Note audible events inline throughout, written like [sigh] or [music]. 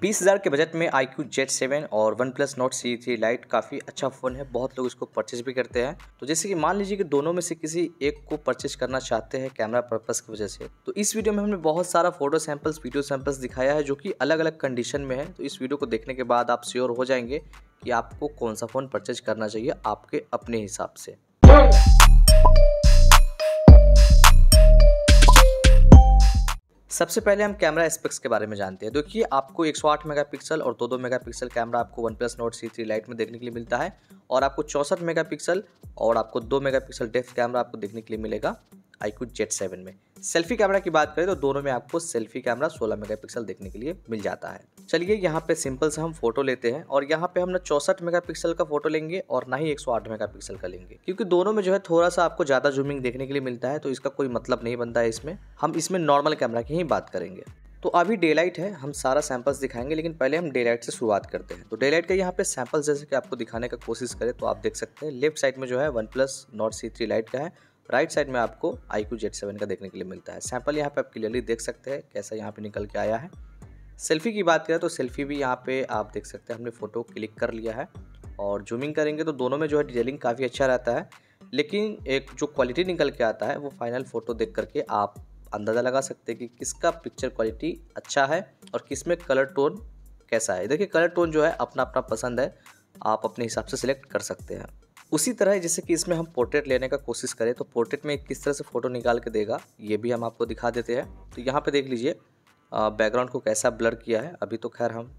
बीस हज़ार के बजट में आई क्यू जेट सेवन और one plus Nord C three Lite काफ़ी अच्छा फ़ोन है बहुत लोग इसको परचेज भी करते हैं तो जैसे कि मान लीजिए कि दोनों में से किसी एक को परचेज करना चाहते हैं कैमरा पर्पज़ की वजह से तो इस वीडियो में हमने बहुत सारा फोटो सैम्पल्स वीडियो सैम्पल्स दिखाया है जो कि अलग अलग कंडीशन में है तो इस वीडियो को देखने के बाद आप श्योर हो जाएंगे कि आपको कौन सा फ़ोन परचेज करना चाहिए आपके अपने हिसाब से सबसे पहले हम कैमरा एस्पेक्ट्स के बारे में जानते हैं देखिए आपको 108 मेगापिक्सल और दो दो मेगा कैमरा आपको one plus Nord C three light में देखने के लिए मिलता है और आपको चौंसठ मेगा और आपको दो मेगा डेफ कैमरा आपको देखने के लिए मिलेगा आईकू जेट सेवन में सेल्फी कैमरा की बात करें तो दोनों में आपको सेल्फी कैमरा 16 मेगापिक्सल देखने के लिए मिल जाता है चलिए यहाँ पे सिंपल से हम फोटो लेते हैं और यहाँ पे हम ना चौसठ मेगापिक्सल का फोटो लेंगे और ना ही 108 मेगापिक्सल का लेंगे क्योंकि दोनों में जो है थोड़ा सा आपको ज़्यादा जूमिंग देखने के लिए मिलता है तो इसका कोई मतलब नहीं बनता है इसमें हम इसमें नॉर्मल कैमरा की ही बात करेंगे तो अभी डे लाइट है हम सारा सैंपल्स दिखाएंगे लेकिन पहले हम डे लाइट से शुरुआत करते हैं तो डे लाइट का यहाँ पे सैंपल्स जैसे कि आपको दिखाने का कोशिश करें तो आप देख सकते हैं लेफ्ट साइड में जो है one plus Nord C three Lite का है राइट साइड में आपको आई क्यू सेवन का देखने के लिए मिलता है सैंपल यहाँ पे आप क्लियरली देख सकते हैं कैसा यहाँ पे निकल के आया है सेल्फी की बात करें तो सेल्फी भी यहाँ पे आप देख सकते हैं हमने फ़ोटो क्लिक कर लिया है और जूमिंग करेंगे तो दोनों में जो है डिटेलिंग काफ़ी अच्छा रहता है लेकिन एक जो क्वालिटी निकल के आता है वो फाइनल फ़ोटो देख करके आप अंदाज़ा लगा सकते हैं कि किसका पिक्चर क्वालिटी अच्छा है और किस में कलर टोन कैसा है देखिए कलर टोन जो है अपना अपना पसंद है आप अपने हिसाब से सिलेक्ट कर सकते हैं उसी तरह जैसे कि इसमें हम पोर्ट्रेट लेने का कोशिश करें तो पोर्ट्रेट में किस तरह से फ़ोटो निकाल के देगा ये भी हम आपको दिखा देते हैं तो यहाँ पर देख लीजिए बैकग्राउंड को कैसा ब्लर किया है अभी तो खैर हम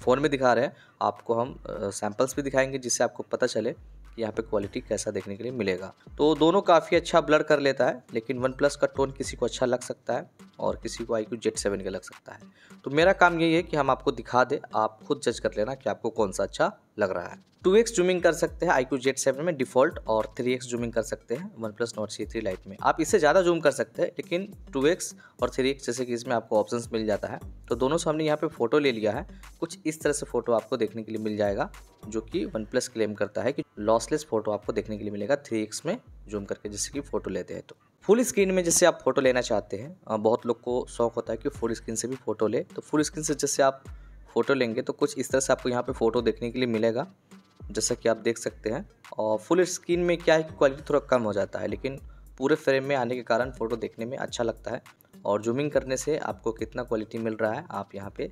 फ़ोन में दिखा रहे हैं आपको हम सैम्पल्स भी दिखाएंगे जिससे आपको पता चले कि यहाँ पे क्वालिटी कैसा देखने के लिए मिलेगा तो दोनों काफ़ी अच्छा ब्लर कर लेता है लेकिन वन प्लस का टोन किसी को अच्छा लग सकता है और किसी को आई क्यू जेट सेवन का लग सकता है तो मेरा काम यही है कि हम आपको दिखा दें आप खुद जज कर लेना कि आपको कौन सा अच्छा लग रहा है टू एक्स जूमिंग कर सकते हैं आई क्यू जेट सेवन में डिफॉल्ट और थ्री एक्स जूमिंग कर सकते हैं one plus Nord C three light में आप इससे ज़्यादा जूम कर सकते हैं लेकिन टू एक्स और थ्री एक्स जैसे कि इसमें आपको ऑप्शंस मिल जाता है तो दोनों से हमने यहाँ पे फोटो ले लिया है कुछ इस तरह से फोटो आपको देखने के लिए मिल जाएगा जो कि वन प्लस क्लेम करता है कि लॉसलेस फोटो आपको देखने के लिए मिलेगा थ्री एक्स में जूम करके जैसे कि फोटो लेते हैं तो फुल स्क्रीन में जैसे आप फोटो लेना चाहते हैं बहुत लोग को शौक होता है कि फुल स्क्रीन से भी फोटो ले तो फुल स्क्रीन से जैसे आप फ़ोटो लेंगे तो कुछ इस तरह से आपको यहाँ पे फ़ोटो देखने के लिए मिलेगा जैसा कि आप देख सकते हैं और फुल स्क्रीन में क्या है कि क्वालिटी थोड़ा कम हो जाता है लेकिन पूरे फ्रेम में आने के कारण फ़ोटो देखने में अच्छा लगता है और जूमिंग करने से आपको कितना क्वालिटी मिल रहा है आप यहाँ पे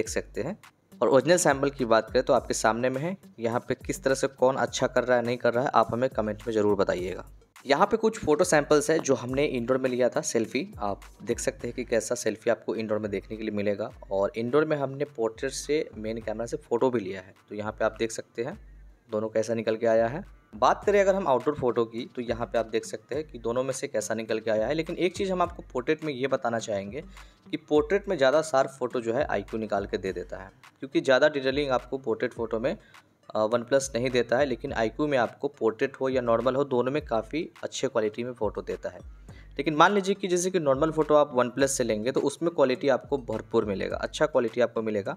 देख सकते हैं और ओरिजिनल सैम्पल की बात करें तो आपके सामने में है यहाँ पे किस तरह से कौन अच्छा कर रहा है नहीं कर रहा है आप हमें कमेंट में ज़रूर बताइएगा यहाँ पे कुछ फ़ोटो सैंपल्स है जो हमने इंडोर में लिया था सेल्फ़ी आप देख सकते हैं कि कैसा सेल्फ़ी आपको इंडोर में देखने के लिए मिलेगा और इंडोर में हमने पोर्ट्रेट से मेन कैमरा से फ़ोटो भी लिया है तो यहाँ पे आप देख सकते हैं दोनों कैसा निकल के आया है बात करें अगर हम आउटडोर फोटो की तो यहाँ पे आप देख सकते हैं कि दोनों में से कैसा निकल के आया है लेकिन एक चीज़ हम आपको पोर्ट्रेट में ये बताना चाहेंगे कि पोर्ट्रेट में ज़्यादा सार फोटो जो है आईक्यू निकाल के दे देता है क्योंकि ज़्यादा डिटेलिंग आपको पोर्ट्रेट फोटो में वन प्लस नहीं देता है लेकिन आई में आपको पोर्ट्रेट हो या नॉर्मल हो दोनों में काफ़ी अच्छे क्वालिटी में फ़ोटो देता है लेकिन मान लीजिए कि जैसे कि नॉर्मल फ़ोटो आप वन प्लस से लेंगे तो उसमें क्वालिटी आपको भरपूर मिलेगा अच्छा क्वालिटी आपको मिलेगा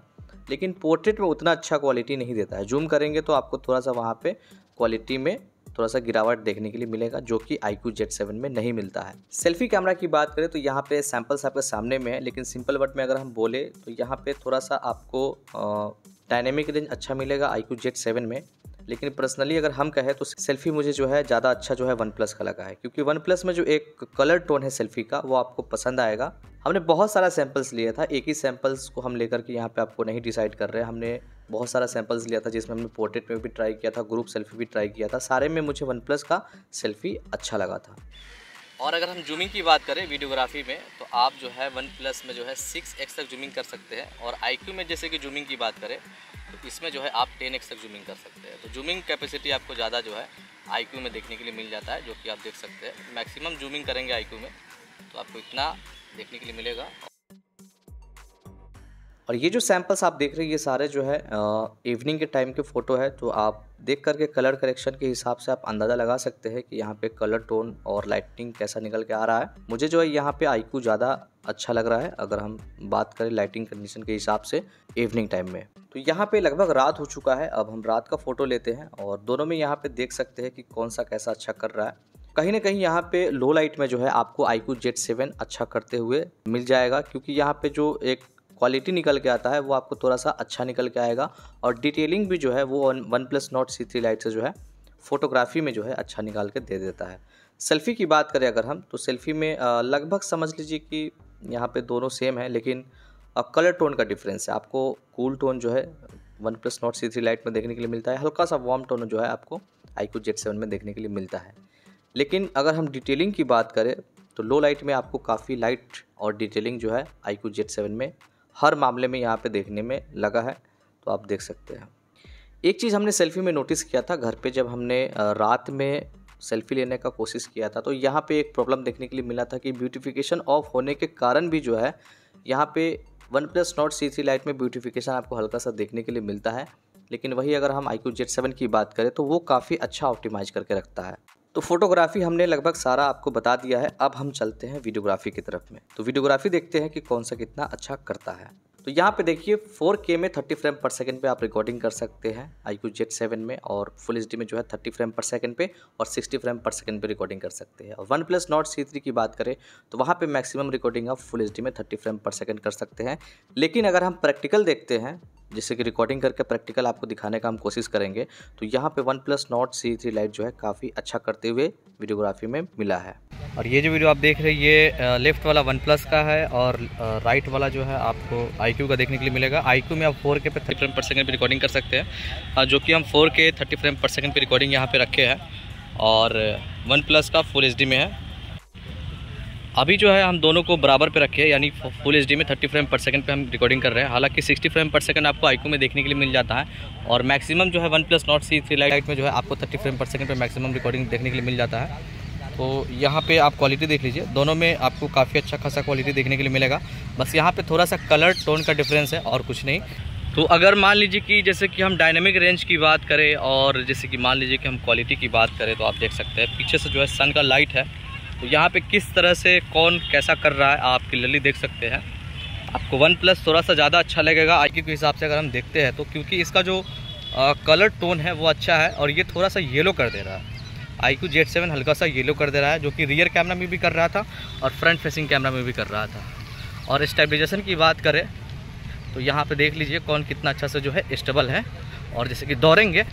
लेकिन पोर्ट्रेट में उतना अच्छा क्वालिटी नहीं देता है जूम करेंगे तो आपको थोड़ा सा वहाँ पर क्वालिटी में थोड़ा सा गिरावट देखने के लिए मिलेगा जो कि आई क्यू जेट सेवन में नहीं मिलता है सेल्फी कैमरा की बात करें तो यहाँ पे सैम्पल्स आपके सामने में है लेकिन सिंपल वर्ड में अगर हम बोले तो यहाँ पे थोड़ा सा आपको डायनेमिक रेंज अच्छा मिलेगा आई क्यू जेट सेवन में लेकिन पर्सनली अगर हम कहें तो सेल्फी मुझे जो है ज़्यादा अच्छा जो है वन प्लस का लगा है क्योंकि वन प्लस में जो एक कलर टोन है सेल्फी का वो आपको पसंद आएगा हमने बहुत सारा सैम्पल्स लिया था एक ही सैम्पल्स को हम लेकर के यहाँ पे आपको नहीं डिसाइड कर रहे हमने बहुत सारा सैम्पल्स लिया था जिसमें हमने पोर्ट्रेट में भी ट्राई किया था ग्रुप सेल्फी भी ट्राई किया था सारे में मुझे वन प्लस का सेल्फी अच्छा लगा था और अगर हम जूमिंग की बात करें वीडियोग्राफी में तो आप जो है वन प्लस में जो है सिक्स एक्स तक जूमिंग कर सकते हैं और आई में जैसे कि जूमिंग की बात करें तो इसमें जो है आप टेन एक्स तक जूमिंग कर सकते हैं तो जूमिंग कैपेसिटी आपको ज़्यादा जो है आई में देखने के लिए मिल जाता है जो कि आप देख सकते हैं मैक्सिमम जूमिंग करेंगे आई में तो आपको इतना देखने के लिए मिलेगा और ये जो सैम्पल्स आप देख रहे हैं ये सारे जो है इवनिंग के टाइम के फ़ोटो है तो आप देख करके कलर करेक्शन के हिसाब से आप अंदाज़ा लगा सकते हैं कि यहाँ पे कलर टोन और लाइटिंग कैसा निकल के आ रहा है मुझे जो है यहाँ पे आईकू ज़्यादा अच्छा लग रहा है अगर हम बात करें लाइटिंग कंडीशन के हिसाब से इवनिंग टाइम में तो यहाँ पे लगभग रात हो चुका है अब हम रात का फ़ोटो लेते हैं और दोनों में यहाँ पे देख सकते हैं कि कौन सा कैसा अच्छा कर रहा है कहीं ना कहीं यहाँ पे लो लाइट में जो है आपको आईकू जेट सेवन अच्छा करते हुए मिल जाएगा क्योंकि यहाँ पे जो एक क्वालिटी निकल के आता है वो आपको थोड़ा सा अच्छा निकल के आएगा और डिटेलिंग भी जो है वो one plus Nord C three Lite से जो है फ़ोटोग्राफी में जो है अच्छा निकाल के दे देता है सेल्फ़ी की बात करें अगर हम तो सेल्फ़ी में लगभग समझ लीजिए कि यहाँ पे दोनों सेम है लेकिन कलर टोन का डिफरेंस है आपको कूल टोन जो है one plus Nord C three light में देखने के लिए मिलता है हल्का सा वार्म टोन जो है आपको आई क्यू जेड सेवन में देखने के लिए मिलता है लेकिन अगर हम डिटेलिंग की बात करें तो लो लाइट में आपको काफ़ी लाइट और डिटेलिंग जो है आई क्यू जेड सेवन में हर मामले में यहाँ पे देखने में लगा है तो आप देख सकते हैं एक चीज़ हमने सेल्फी में नोटिस किया था घर पे जब हमने रात में सेल्फी लेने का कोशिश किया था तो यहाँ पे एक प्रॉब्लम देखने के लिए मिला था कि ब्यूटिफिकेशन ऑफ होने के कारण भी जो है यहाँ पे one plus Nord C three light में ब्यूटिफिकेशन आपको हल्का सा देखने के लिए मिलता है लेकिन वही अगर हम आई क्यू जेड सेवन की बात करें तो वो काफ़ी अच्छा ऑप्टिमाइज करके रखता है तो फोटोग्राफी हमने लगभग सारा आपको बता दिया है अब हम चलते हैं वीडियोग्राफी की तरफ में तो वीडियोग्राफी देखते हैं कि कौन सा कितना अच्छा करता है तो यहाँ पे देखिए 4K में 30 फ्रेम पर सेकंड पे आप रिकॉर्डिंग कर सकते हैं आई क्यू जेट सेवन में और फुल एच में जो है 30 फ्रेम पर सेकंड पे और 60 फ्रेम पर सेकंड पे रिकॉर्डिंग कर सकते हैं और one plus Nord C three की बात करें तो वहाँ पे मैक्सिमम रिकॉर्डिंग आप फुल एच में 30 फ्रेम पर सेकंड कर सकते हैं लेकिन अगर हम प्रैक्टिकल देखते हैं जिससे कि रिकॉर्डिंग करके प्रैक्टिकल आपको दिखाने का हम कोशिश करेंगे तो यहाँ पे one plus Nord C three Lite जो है काफ़ी अच्छा करते हुए वीडियोग्राफी में मिला है और ये जो वीडियो आप देख रहे हैं ये लेफ्ट वाला वन प्लस का है और राइट वाला जो है आपको आई क्यू का देखने के लिए मिलेगा आई क्यू में आप फोर के पे थर्टी फ्रेम पर सेकेंड पर रिकॉर्डिंग कर सकते हैं जो कि हम four K thirty frame per second पर रिकॉर्डिंग यहाँ पर रखे हैं और वन प्लस का फुल एच में है अभी जो है हम दोनों को बराबर पे रखे यानी फुल एच में 30 फ्रेम पर सेकंड पे हम रिकॉर्डिंग कर रहे हैं हालांकि 60 फ्रेम पर सेकंड आपको आईकू में देखने के लिए मिल जाता है और मैक्सिमम जो है one plus Nord C three light में जो है आपको 30 फ्रेम पर सेकंड पे मैक्सिमम रिकॉर्डिंग देखने के लिए मिल जाता है तो यहाँ पर आप क्वालिटी देख लीजिए दोनों में आपको काफ़ी अच्छा खासा क्वालिटी देखने के लिए मिलेगा बस यहाँ पर थोड़ा सा कलर टोन का डिफरेंस है और कुछ नहीं तो अगर मान लीजिए कि जैसे कि हम डायनेमिक रेंज की बात करें और जैसे कि मान लीजिए कि हम क्वालिटी की बात करें तो आप देख सकते हैं पीछे से जो है सन का लाइट है तो यहाँ पे किस तरह से कौन कैसा कर रहा है आप क्लियरली देख सकते हैं आपको वन प्लस थोड़ा सा ज़्यादा अच्छा लगेगा आई के हिसाब से अगर हम देखते हैं तो क्योंकि इसका जो आ, कलर टोन है वो अच्छा है और ये थोड़ा सा येलो कर दे रहा है आई क्यू जेड सेवन हल्का सा येलो कर दे रहा है जो कि रियर कैमरा में भी कर रहा था और फ्रंट फेसिंग कैमरा में भी कर रहा था और स्टेबलाइजेशन की बात करें तो यहाँ पे देख लीजिए कौन कितना अच्छा से जो है स्टेबल है और जैसे कि दौड़ेंगे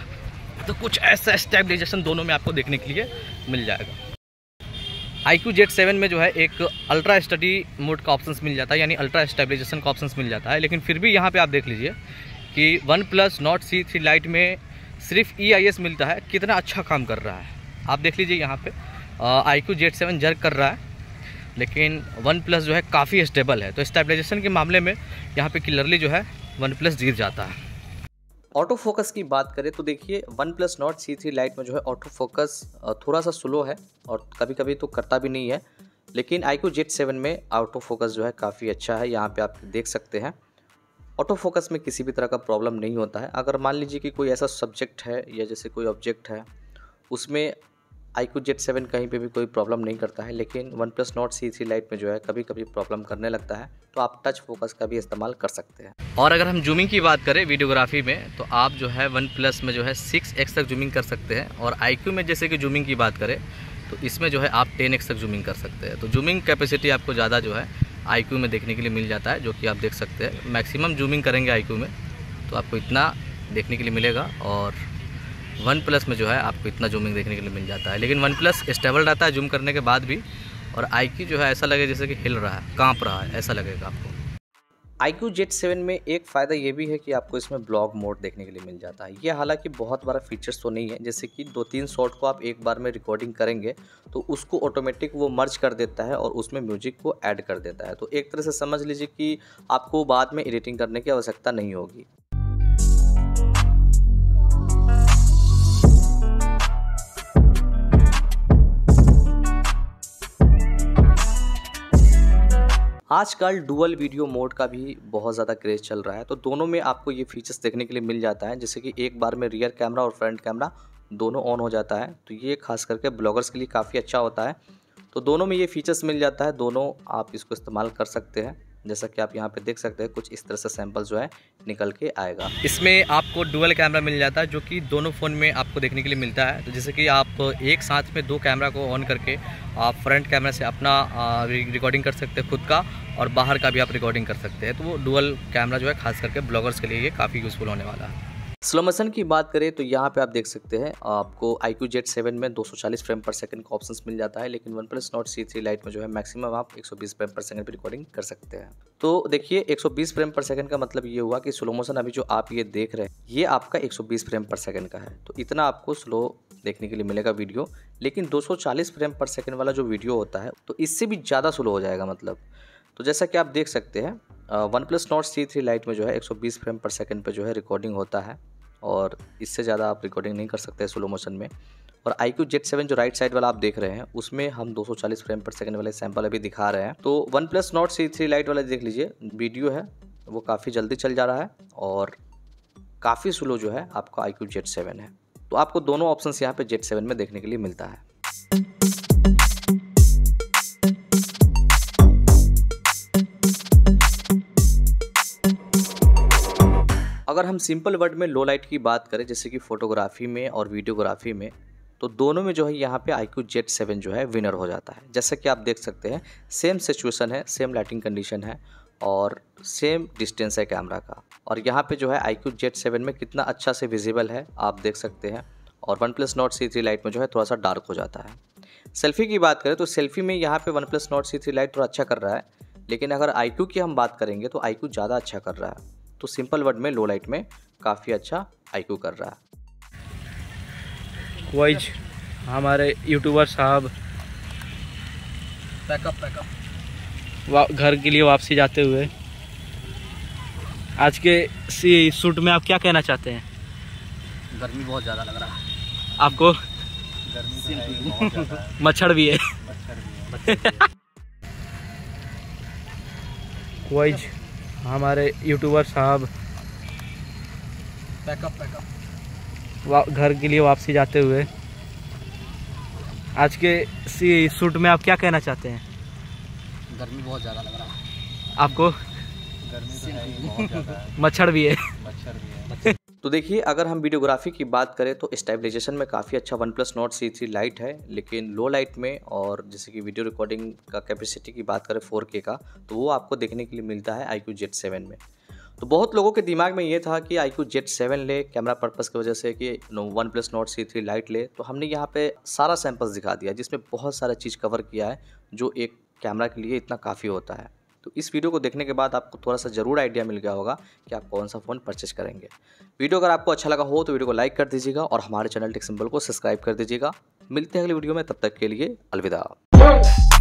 तो कुछ ऐसा स्टेबलाइजेशन दोनों में आपको देखने के लिए मिल जाएगा आई क्यू जेट सेवन में जो है एक अल्ट्रा स्टडी मोड का ऑप्शन मिल जाता है यानी अल्ट्रा स्टेबलाइजेशन का ऑप्शन मिल जाता है लेकिन फिर भी यहाँ पे आप देख लीजिए कि one plus Nord C three light में सिर्फ ई आई एस मिलता है कितना अच्छा काम कर रहा है आप देख लीजिए यहाँ पे I Q Z seven jerk कर रहा है लेकिन वन प्लस जो है काफ़ी स्टेबल है तो स्टेबलाइजेशन के मामले में यहाँ पर क्लियरली जो है वन प्लस जीत जाता है ऑटो फोकस की बात करें तो देखिए one plus Nord C three light में जो है ऑटो फोकस थोड़ा सा स्लो है और कभी कभी तो करता भी नहीं है लेकिन आई क्यू जेट सेवन में ऑटो फोकस जो है काफ़ी अच्छा है यहाँ पे आप देख सकते हैं ऑटो फोकस में किसी भी तरह का प्रॉब्लम नहीं होता है अगर मान लीजिए कि कोई ऐसा सब्जेक्ट है या जैसे कोई ऑब्जेक्ट है उसमें आई क्यू जेट सेवन कहीं पे भी कोई प्रॉब्लम नहीं करता है लेकिन one plus Nord C three light में जो है कभी कभी प्रॉब्लम करने लगता है तो आप टच फोकस का भी इस्तेमाल कर सकते हैं और अगर हम जूमिंग की बात करें वीडियोग्राफी में तो आप जो है वन प्लस में जो है सिक्स एक्स तक जूमिंग कर सकते हैं और आई क्यू में जैसे कि जूमिंग की बात करें तो इसमें जो है आप टेन एक्स तक जूमिंग कर सकते हैं तो जूमिंग कैपेसिटी आपको ज़्यादा जो है आई क्यू में देखने के लिए मिल जाता है जो कि आप देख सकते हैं मैक्सिमम जूमिंग करेंगे आई क्यू में तो आपको इतना देखने के लिए मिलेगा और वन प्लस में जो है आपको इतना जूमिंग देखने के लिए मिल जाता है लेकिन वन प्लस स्टेबल रहता है जूम करने के बाद भी और आई जो है ऐसा लगे जैसे कि हिल रहा है काँप रहा है ऐसा लगेगा आपको आई क्यू जेट सेवन में एक फ़ायदा ये भी है कि आपको इसमें ब्लॉग मोड देखने के लिए मिल जाता है ये हालांकि बहुत बड़ा फीचर्स तो नहीं है जैसे कि दो तीन शॉट को आप एक बार में रिकॉर्डिंग करेंगे तो उसको ऑटोमेटिक वो मर्ज कर देता है और उसमें म्यूजिक को ऐड कर देता है तो एक तरह से समझ लीजिए कि आपको बाद में एडिटिंग करने की आवश्यकता नहीं होगी आजकल डुअल वीडियो मोड का भी बहुत ज़्यादा क्रेज़ चल रहा है तो दोनों में आपको ये फीचर्स देखने के लिए मिल जाता है जैसे कि एक बार में रियर कैमरा और फ्रंट कैमरा दोनों ऑन हो जाता है तो ये खास करके ब्लॉगर्स के लिए काफ़ी अच्छा होता है तो दोनों में ये फीचर्स मिल जाता है दोनों आप इसको इस्तेमाल कर सकते हैं जैसा कि आप यहाँ पे देख सकते हैं कुछ इस तरह से सैंपल जो है निकल के आएगा इसमें आपको डुअल कैमरा मिल जाता है जो कि दोनों फ़ोन में आपको देखने के लिए मिलता है तो जैसे कि आप एक साथ में दो कैमरा को ऑन करके आप फ्रंट कैमरा से अपना रिकॉर्डिंग कर सकते हैं खुद का और बाहर का भी आप रिकॉर्डिंग कर सकते हैं तो वो डुअल कैमरा जो है खास करके ब्लॉगर्स के लिए ये काफ़ी यूज़फुल होने वाला है स्लो मोशन की बात करें तो यहाँ पे आप देख सकते हैं आपको आई क्यू सेवन में 240 फ्रेम पर सेकंड का ऑप्शन मिल जाता है लेकिन one plus Nord C three light में जो है मैक्सिमम आप 120 फ्रेम पर सेकंड पर रिकॉर्डिंग कर सकते हैं तो देखिए 120 फ्रेम पर सेकंड का मतलब ये हुआ कि स्लो मोशन अभी जो आप ये देख रहे हैं ये आपका 120 फ्रेम पर सेकंड का है तो इतना आपको स्लो देखने के लिए मिलेगा वीडियो लेकिन 240 फ्रेम पर सेकंड वाला जो वीडियो होता है तो इससे भी ज़्यादा स्लो हो जाएगा मतलब तो जैसा कि आप देख सकते हैं one plus Nord C three light में जो है 120 फ्रेम पर सेकंड पे जो है रिकॉर्डिंग होता है और इससे ज़्यादा आप रिकॉर्डिंग नहीं कर सकते स्लो मोशन में और आई क्यू जेट सेवन जो राइट साइड वाला आप देख रहे हैं उसमें हम 240 फ्रेम पर सेकंड वाले सैंपल अभी दिखा रहे हैं तो one plus Nord C three lite वाला देख लीजिए वीडियो है वो काफ़ी जल्दी चल जा रहा है और काफ़ी स्लो जो है आपका आई क्यू जेट सेवन है तो आपको दोनों ऑप्शन यहाँ पर जेट सेवन में देखने के लिए मिलता है अगर हम सिंपल वर्ड में लो लाइट की बात करें जैसे कि फोटोग्राफी में और वीडियोग्राफी में तो दोनों में जो है यहाँ पे आई क्यू जेट सेवन जो है विनर हो जाता है जैसा कि आप देख सकते हैं सेम सिचुएसन है सेम लाइटिंग कंडीशन है और सेम डिस्टेंस है कैमरा का और यहाँ पे जो है आई क्यू जेट सेवन में कितना अच्छा से विजिबल है आप देख सकते हैं और one plus Nord C three light में जो है थोड़ा सा डार्क हो जाता है सेल्फी की बात करें तो सेल्फी में यहाँ पे one plus Nord C three lite थोड़ा अच्छा कर रहा है लेकिन अगर आई की हम बात करेंगे तो आई ज़्यादा अच्छा कर रहा है तो सिंपल वर्ड में लो लाइट में काफ़ी अच्छा आई कर रहा है वाइज हमारे यूट्यूबर साहब पैकअप पैकअप घर के लिए वापसी जाते हुए आज के सी सूट में आप क्या कहना चाहते हैं गर्मी बहुत ज़्यादा लग रहा है आपको गर्मी तो मच्छर भी है मच्छर भी है हमारे यूट्यूबर साहब पैकअप पैकअप घर के लिए वापसी जाते हुए आज के शूट सूट में आप क्या कहना चाहते हैं गर्मी बहुत ज़्यादा लग रहा है आपको गर्मी तो है बहुत है। मच्छर भी है मच्छर भी है [laughs] तो देखिए अगर हम वीडियोग्राफी की बात करें तो स्टेबलाइजेशन में काफ़ी अच्छा one plus Nord C three lite है लेकिन लो लाइट में और जैसे कि वीडियो रिकॉर्डिंग का कैपेसिटी की बात करें फोर के का तो वो आपको देखने के लिए मिलता है आई क्यू जेट सेवन में तो बहुत लोगों के दिमाग में ये था कि आई क्यू जेट सेवन ले कैमरा पर्पज़ की वजह से कि one plus Nord C three lite ले तो हमने यहाँ पर सारा सैम्पल्स दिखा दिया जिसमें बहुत सारा चीज़ कवर किया है जो एक कैमरा के लिए इतना काफ़ी होता है तो इस वीडियो को देखने के बाद आपको थोड़ा सा ज़रूर आइडिया मिल गया होगा कि आप कौन सा फ़ोन परचेज करेंगे वीडियो अगर आपको अच्छा लगा हो तो वीडियो को लाइक कर दीजिएगा और हमारे चैनल टेक्सिम्बल को सब्सक्राइब कर दीजिएगा मिलते हैं अगले वीडियो में तब तक के लिए अलविदा